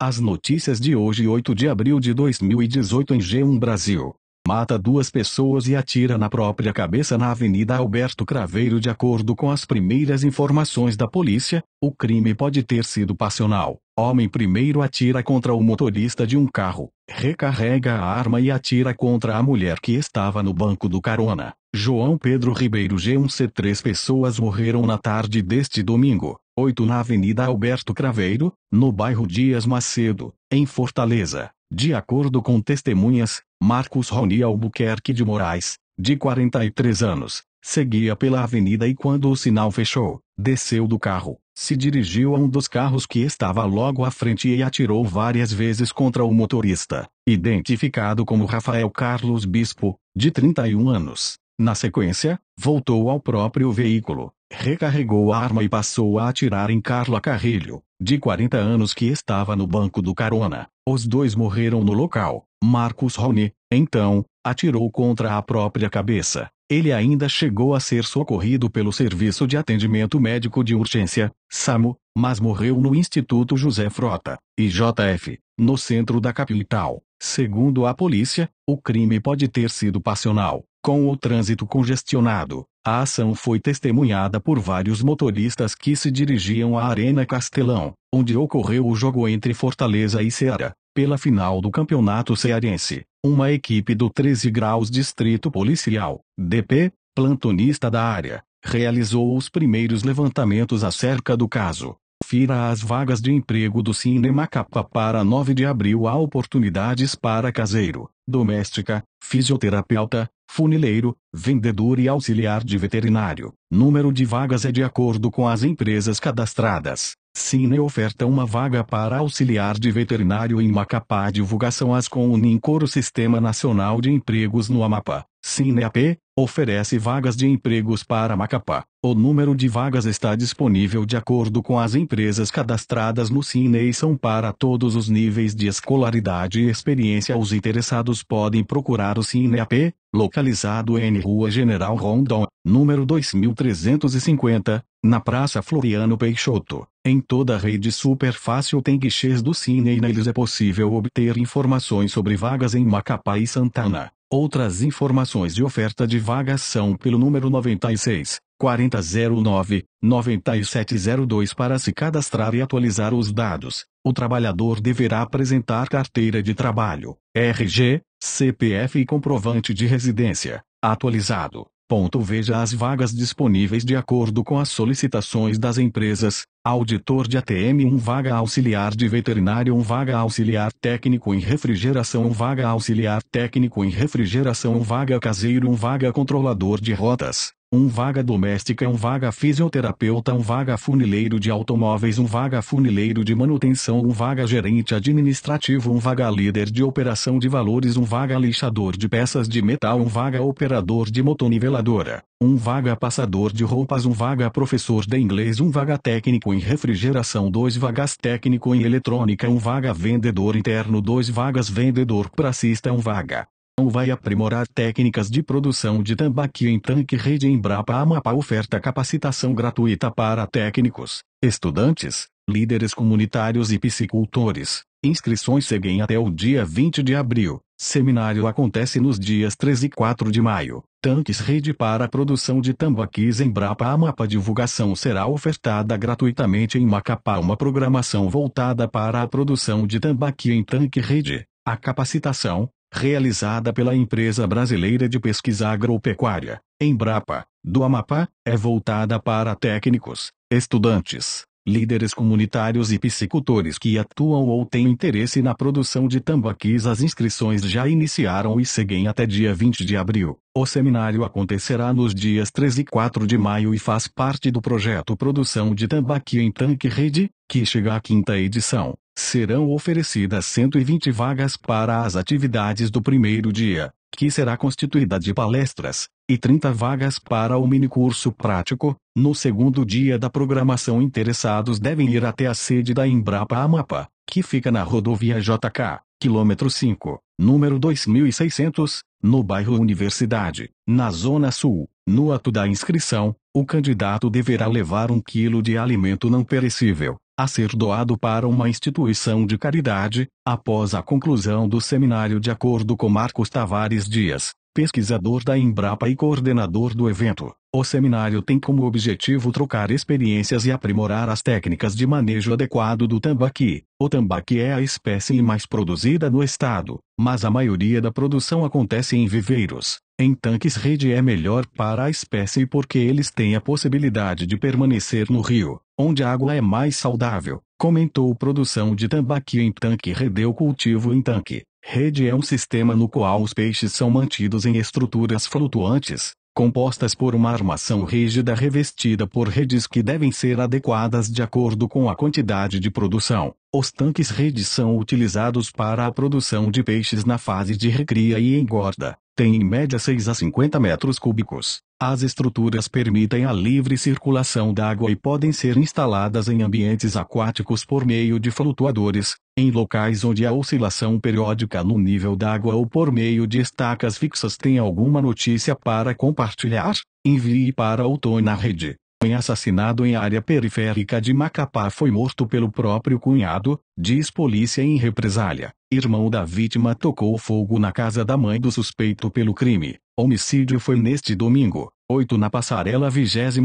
As notícias de hoje, 8 de abril de 2018 em G1 Brasil. Mata duas pessoas e atira na própria cabeça na Avenida Alberto Craveiro. De acordo com as primeiras informações da polícia, o crime pode ter sido passional. Homem primeiro atira contra o motorista de um carro, recarrega a arma e atira contra a mulher que estava no banco do carona. João Pedro Ribeiro G1C. Três pessoas morreram na tarde deste domingo, 8 na Avenida Alberto Craveiro, no bairro Dias Macedo, em Fortaleza. De acordo com testemunhas, Marcos Rony Albuquerque de Moraes, de 43 anos, seguia pela avenida e quando o sinal fechou, desceu do carro, se dirigiu a um dos carros que estava logo à frente e atirou várias vezes contra o motorista, identificado como Rafael Carlos Bispo, de 31 anos. Na sequência, voltou ao próprio veículo, recarregou a arma e passou a atirar em Carla Carrilho, de 40 anos que estava no banco do carona. Os dois morreram no local. Marcos Rony, então, atirou contra a própria cabeça. Ele ainda chegou a ser socorrido pelo Serviço de Atendimento Médico de Urgência, SAMU, mas morreu no Instituto José Frota, IJF, no centro da capital. Segundo a polícia, o crime pode ter sido passional, com o trânsito congestionado, a ação foi testemunhada por vários motoristas que se dirigiam à Arena Castelão, onde ocorreu o jogo entre Fortaleza e Ceará, pela final do Campeonato Cearense. Uma equipe do 13 Graus Distrito Policial, DP, plantonista da área, realizou os primeiros levantamentos acerca do caso. Fira as vagas de emprego do Cine Macapá para 9 de abril. Há oportunidades para caseiro, doméstica, fisioterapeuta, funileiro, vendedor e auxiliar de veterinário. Número de vagas é de acordo com as empresas cadastradas. Cine oferta uma vaga para auxiliar de veterinário em Macapá. Divulgação as com o Nincor o Sistema Nacional de Empregos no Amapá. CineAP oferece vagas de empregos para Macapá. O número de vagas está disponível de acordo com as empresas cadastradas no Cine e são para todos os níveis de escolaridade e experiência. Os interessados podem procurar o CineAP, localizado em Rua General Rondon, número 2350, na Praça Floriano Peixoto, em toda a rede super fácil tem guichês do Cine e neles é possível obter informações sobre vagas em Macapá e Santana. Outras informações de oferta de vagas são pelo número 96 4009 9702 para se cadastrar e atualizar os dados. O trabalhador deverá apresentar carteira de trabalho, RG, CPF e comprovante de residência atualizado. Ponto. Veja as vagas disponíveis de acordo com as solicitações das empresas. Auditor de ATM 1 vaga auxiliar de veterinário 1 vaga auxiliar técnico em refrigeração 1 vaga auxiliar técnico em refrigeração 1 vaga caseiro 1 vaga controlador de rotas um vaga doméstica, um vaga fisioterapeuta, um vaga funileiro de automóveis, um vaga funileiro de manutenção, um vaga gerente administrativo, um vaga líder de operação de valores, um vaga lixador de peças de metal, um vaga operador de motoniveladora, um vaga passador de roupas, um vaga professor de inglês, um vaga técnico em refrigeração, dois vagas técnico em eletrônica, um vaga vendedor interno, dois vagas vendedor pracista, um vaga vai aprimorar técnicas de produção de tambaqui em tanque rede Embrapa Amapá oferta capacitação gratuita para técnicos, estudantes, líderes comunitários e piscicultores. Inscrições seguem até o dia 20 de abril. Seminário acontece nos dias 3 e 4 de maio. Tanques Rede para a produção de tambaquis Brapa Amapá divulgação será ofertada gratuitamente em Macapá uma programação voltada para a produção de tambaqui em tanque rede. A capacitação, realizada pela Empresa Brasileira de Pesquisa Agropecuária, Embrapa, do Amapá, é voltada para técnicos, estudantes, líderes comunitários e piscicultores que atuam ou têm interesse na produção de tambaquis. As inscrições já iniciaram e seguem até dia 20 de abril. O seminário acontecerá nos dias 3 e 4 de maio e faz parte do projeto Produção de Tambaqui em Tanque Rede, que chega à quinta edição serão oferecidas 120 vagas para as atividades do primeiro dia, que será constituída de palestras, e 30 vagas para o minicurso prático. No segundo dia da programação, interessados devem ir até a sede da Embrapa Amapa, que fica na rodovia JK, quilômetro 5, número 2600, no bairro Universidade, na Zona Sul. No ato da inscrição, o candidato deverá levar um quilo de alimento não perecível, a ser doado para uma instituição de caridade, após a conclusão do seminário de acordo com Marcos Tavares Dias, pesquisador da Embrapa e coordenador do evento. O seminário tem como objetivo trocar experiências e aprimorar as técnicas de manejo adequado do tambaqui. O tambaqui é a espécie mais produzida no estado, mas a maioria da produção acontece em viveiros. Em tanques rede é melhor para a espécie porque eles têm a possibilidade de permanecer no rio, onde a água é mais saudável, comentou produção de tambaqui em tanque redeu cultivo em tanque. Rede é um sistema no qual os peixes são mantidos em estruturas flutuantes, compostas por uma armação rígida revestida por redes que devem ser adequadas de acordo com a quantidade de produção. Os tanques redes são utilizados para a produção de peixes na fase de recria e engorda, tem em média 6 a 50 metros cúbicos. As estruturas permitem a livre circulação da água e podem ser instaladas em ambientes aquáticos por meio de flutuadores, em locais onde a oscilação periódica no nível d'água ou por meio de estacas fixas. Tem alguma notícia para compartilhar? Envie para o Tom na rede assassinado em área periférica de Macapá foi morto pelo próprio cunhado, diz polícia em represália. Irmão da vítima tocou fogo na casa da mãe do suspeito pelo crime. Homicídio foi neste domingo, 8 na passarela 22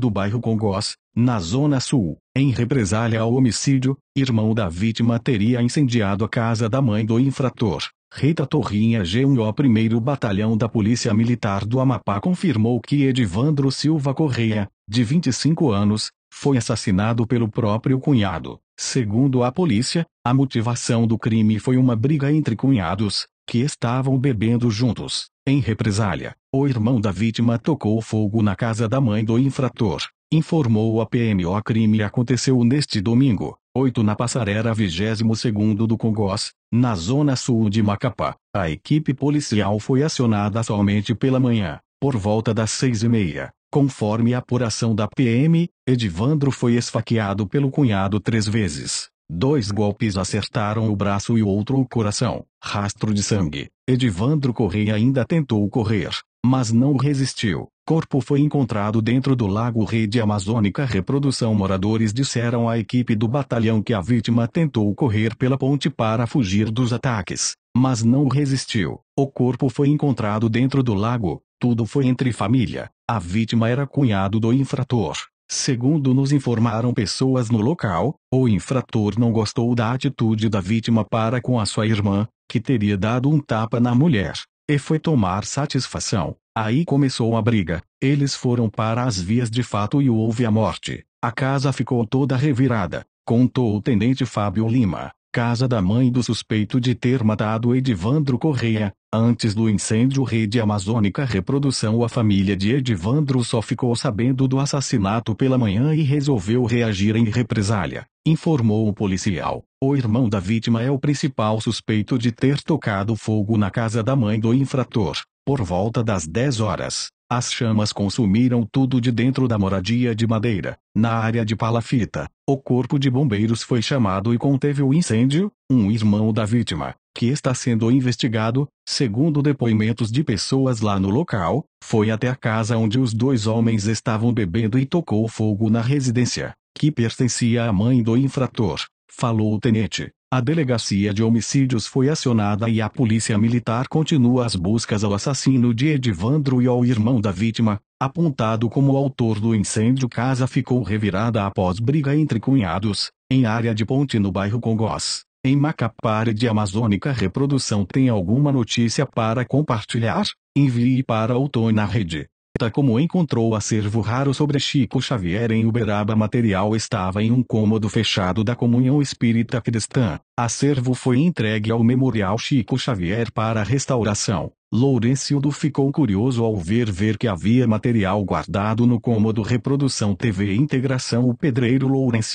do bairro Congós, na Zona Sul. Em represália ao homicídio, irmão da vítima teria incendiado a casa da mãe do infrator. Rita Torrinha G1O 1 Batalhão da Polícia Militar do Amapá confirmou que Edivandro Silva Correia, de 25 anos, foi assassinado pelo próprio cunhado. Segundo a polícia, a motivação do crime foi uma briga entre cunhados, que estavam bebendo juntos. Em represália, o irmão da vítima tocou fogo na casa da mãe do infrator, informou a PM. O crime aconteceu neste domingo, 8 na passarela 22 do Congós, na zona sul de Macapá. A equipe policial foi acionada somente pela manhã, por volta das seis e meia Conforme a apuração da PM, Edivandro foi esfaqueado pelo cunhado três vezes. Dois golpes acertaram o braço e outro o coração. Rastro de sangue. Edivandro Correia ainda tentou correr, mas não resistiu. Corpo foi encontrado dentro do Lago Rede Amazônica Reprodução Moradores disseram à equipe do batalhão que a vítima tentou correr pela ponte para fugir dos ataques, mas não resistiu. O corpo foi encontrado dentro do lago, tudo foi entre família. A vítima era cunhado do infrator. Segundo nos informaram pessoas no local, o infrator não gostou da atitude da vítima para com a sua irmã, que teria dado um tapa na mulher, e foi tomar satisfação. Aí começou a briga, eles foram para as vias de fato e houve a morte. A casa ficou toda revirada, contou o tenente Fábio Lima casa da mãe do suspeito de ter matado Edivandro Correia. Antes do incêndio Rede Amazônica Reprodução a família de Edivandro só ficou sabendo do assassinato pela manhã e resolveu reagir em represália, informou o policial. O irmão da vítima é o principal suspeito de ter tocado fogo na casa da mãe do infrator, por volta das 10 horas. As chamas consumiram tudo de dentro da moradia de madeira. Na área de palafita, o corpo de bombeiros foi chamado e conteve o incêndio. Um irmão da vítima, que está sendo investigado, segundo depoimentos de pessoas lá no local, foi até a casa onde os dois homens estavam bebendo e tocou fogo na residência, que pertencia à mãe do infrator falou o tenente. A delegacia de homicídios foi acionada e a polícia militar continua as buscas ao assassino de Edivandro e ao irmão da vítima, apontado como autor do incêndio. Casa ficou revirada após briga entre cunhados, em área de ponte no bairro Congós. Em Macapá, de Amazônica Reprodução tem alguma notícia para compartilhar? Envie para o Tom na rede como encontrou acervo raro sobre Chico Xavier em Uberaba material estava em um cômodo fechado da Comunhão Espírita Cristã. Acervo foi entregue ao Memorial Chico Xavier para restauração. do ficou curioso ao ver ver que havia material guardado no cômodo Reprodução TV Integração o pedreiro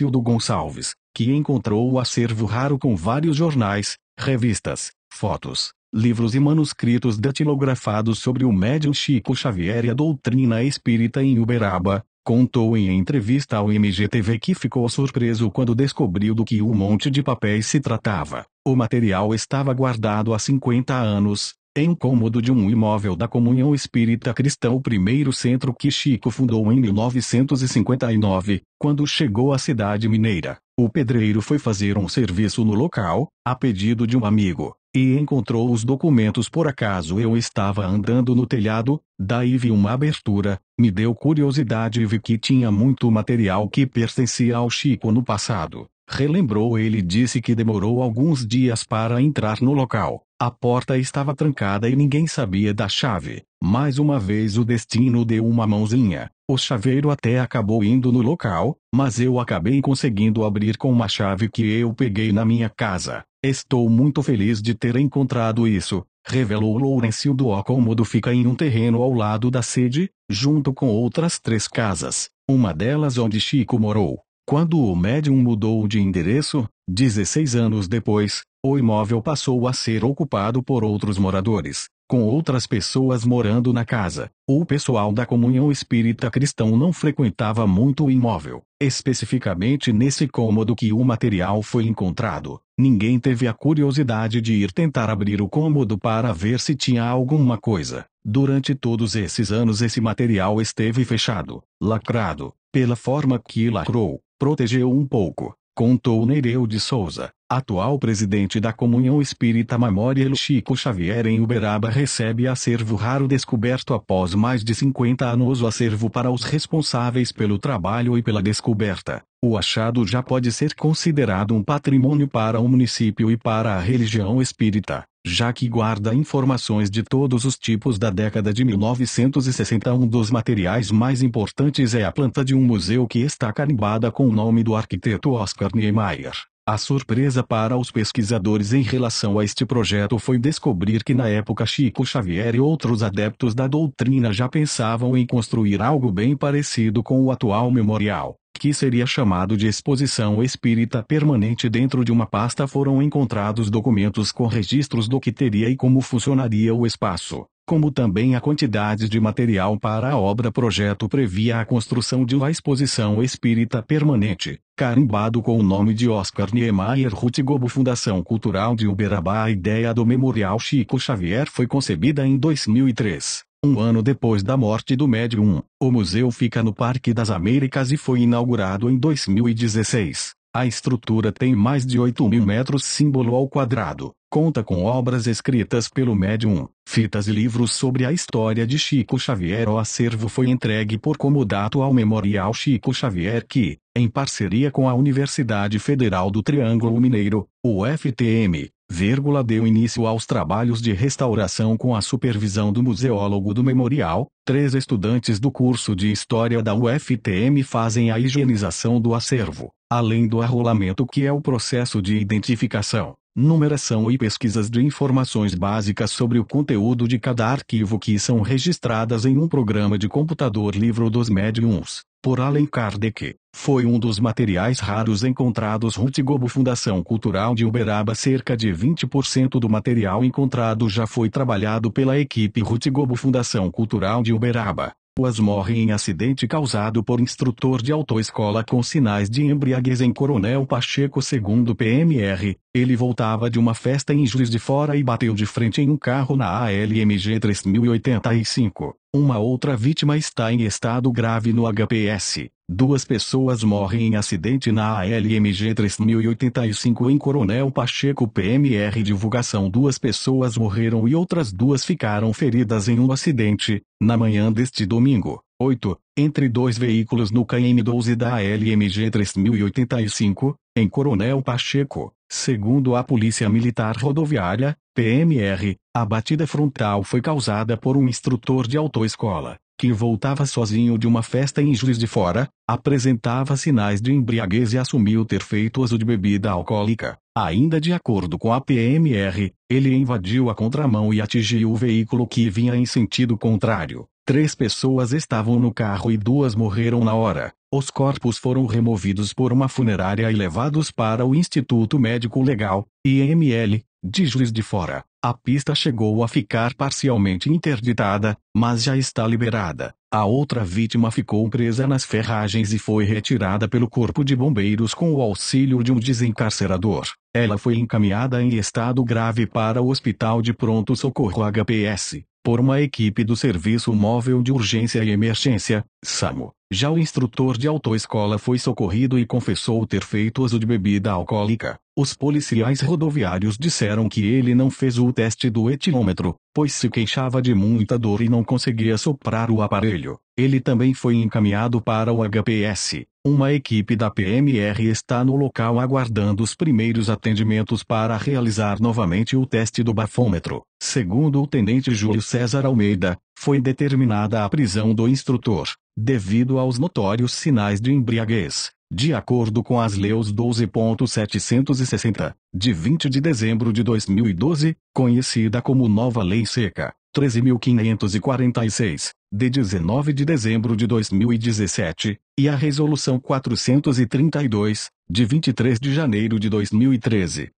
do Gonçalves, que encontrou o acervo raro com vários jornais, revistas, fotos, livros e manuscritos datilografados sobre o médium Chico Xavier e a doutrina espírita em Uberaba, contou em entrevista ao MGTV que ficou surpreso quando descobriu do que o um monte de papéis se tratava. O material estava guardado há 50 anos, em um cômodo de um imóvel da Comunhão Espírita Cristã, o primeiro centro que Chico fundou em 1959, quando chegou à cidade mineira. O pedreiro foi fazer um serviço no local, a pedido de um amigo e encontrou os documentos por acaso eu estava andando no telhado, daí vi uma abertura, me deu curiosidade e vi que tinha muito material que pertencia ao Chico no passado. Relembrou ele e disse que demorou alguns dias para entrar no local. A porta estava trancada e ninguém sabia da chave. Mais uma vez o destino deu uma mãozinha. O chaveiro até acabou indo no local, mas eu acabei conseguindo abrir com uma chave que eu peguei na minha casa. Estou muito feliz de ter encontrado isso, revelou Lourenço do cômodo fica em um terreno ao lado da sede, junto com outras três casas, uma delas onde Chico morou. Quando o médium mudou de endereço, 16 anos depois, o imóvel passou a ser ocupado por outros moradores, com outras pessoas morando na casa. O pessoal da comunhão espírita cristão não frequentava muito o imóvel, especificamente nesse cômodo que o material foi encontrado. Ninguém teve a curiosidade de ir tentar abrir o cômodo para ver se tinha alguma coisa. Durante todos esses anos, esse material esteve fechado, lacrado, pela forma que lacrou protegeu um pouco, contou Nereu de Souza, atual presidente da Comunhão Espírita Memorial Chico Xavier em Uberaba recebe acervo raro descoberto após mais de 50 anos o acervo para os responsáveis pelo trabalho e pela descoberta. O achado já pode ser considerado um patrimônio para o município e para a religião espírita já que guarda informações de todos os tipos da década de 1960. Um dos materiais mais importantes é a planta de um museu que está carimbada com o nome do arquiteto Oscar Niemeyer. A surpresa para os pesquisadores em relação a este projeto foi descobrir que na época Chico Xavier e outros adeptos da doutrina já pensavam em construir algo bem parecido com o atual memorial que seria chamado de exposição espírita permanente dentro de uma pasta foram encontrados documentos com registros do que teria e como funcionaria o espaço, como também a quantidade de material para a obra projeto previa a construção de uma exposição espírita permanente, carimbado com o nome de Oscar Niemeyer Rutgobo Fundação Cultural de Uberaba A ideia do Memorial Chico Xavier foi concebida em 2003 um ano depois da morte do médium, o museu fica no Parque das Américas e foi inaugurado em 2016. A estrutura tem mais de 8 mil metros símbolo ao quadrado, conta com obras escritas pelo médium, fitas e livros sobre a história de Chico Xavier. O acervo foi entregue por comodato ao Memorial Chico Xavier que, em parceria com a Universidade Federal do Triângulo Mineiro, (UFTM) vírgula, deu início aos trabalhos de restauração com a supervisão do museólogo do memorial. Três estudantes do curso de História da UFTM fazem a higienização do acervo, além do arrolamento que é o processo de identificação, numeração e pesquisas de informações básicas sobre o conteúdo de cada arquivo que são registradas em um programa de computador Livro dos Médiuns por além Kardec, foi um dos materiais raros encontrados Rutgobo Fundação Cultural de Uberaba cerca de 20% do material encontrado já foi trabalhado pela equipe Rutgobo Fundação Cultural de Uberaba. Uas morre em acidente causado por instrutor de autoescola com sinais de embriaguez em Coronel Pacheco segundo PMR, ele voltava de uma festa em Juiz de Fora e bateu de frente em um carro na ALMG 3085. Uma outra vítima está em estado grave no HPS. Duas pessoas morrem em acidente na ALMG 3085 em Coronel Pacheco PMR Divulgação Duas pessoas morreram e outras duas ficaram feridas em um acidente, na manhã deste domingo, 8, entre dois veículos no KM12 da LMG 3085, em Coronel Pacheco. Segundo a Polícia Militar Rodoviária, PMR, a batida frontal foi causada por um instrutor de autoescola, que voltava sozinho de uma festa em Juiz de Fora, apresentava sinais de embriaguez e assumiu ter feito uso de bebida alcoólica. Ainda de acordo com a PMR, ele invadiu a contramão e atingiu o veículo que vinha em sentido contrário. Três pessoas estavam no carro e duas morreram na hora. Os corpos foram removidos por uma funerária e levados para o Instituto Médico Legal, IML, de Juiz de Fora. A pista chegou a ficar parcialmente interditada, mas já está liberada. A outra vítima ficou presa nas ferragens e foi retirada pelo Corpo de Bombeiros com o auxílio de um desencarcerador. Ela foi encaminhada em estado grave para o Hospital de Pronto Socorro HPS por uma equipe do Serviço Móvel de Urgência e Emergência, SAMO. Já o instrutor de autoescola foi socorrido e confessou ter feito uso de bebida alcoólica. Os policiais rodoviários disseram que ele não fez o teste do etilômetro, pois se queixava de muita dor e não conseguia soprar o aparelho. Ele também foi encaminhado para o HPS. Uma equipe da PMR está no local aguardando os primeiros atendimentos para realizar novamente o teste do bafômetro. Segundo o tenente Júlio César Almeida, foi determinada a prisão do instrutor, devido aos notórios sinais de embriaguez. De acordo com as Leus 12.760, de 20 de dezembro de 2012, conhecida como Nova Lei Seca, 13.546, de 19 de dezembro de 2017, e a Resolução 432, de 23 de janeiro de 2013,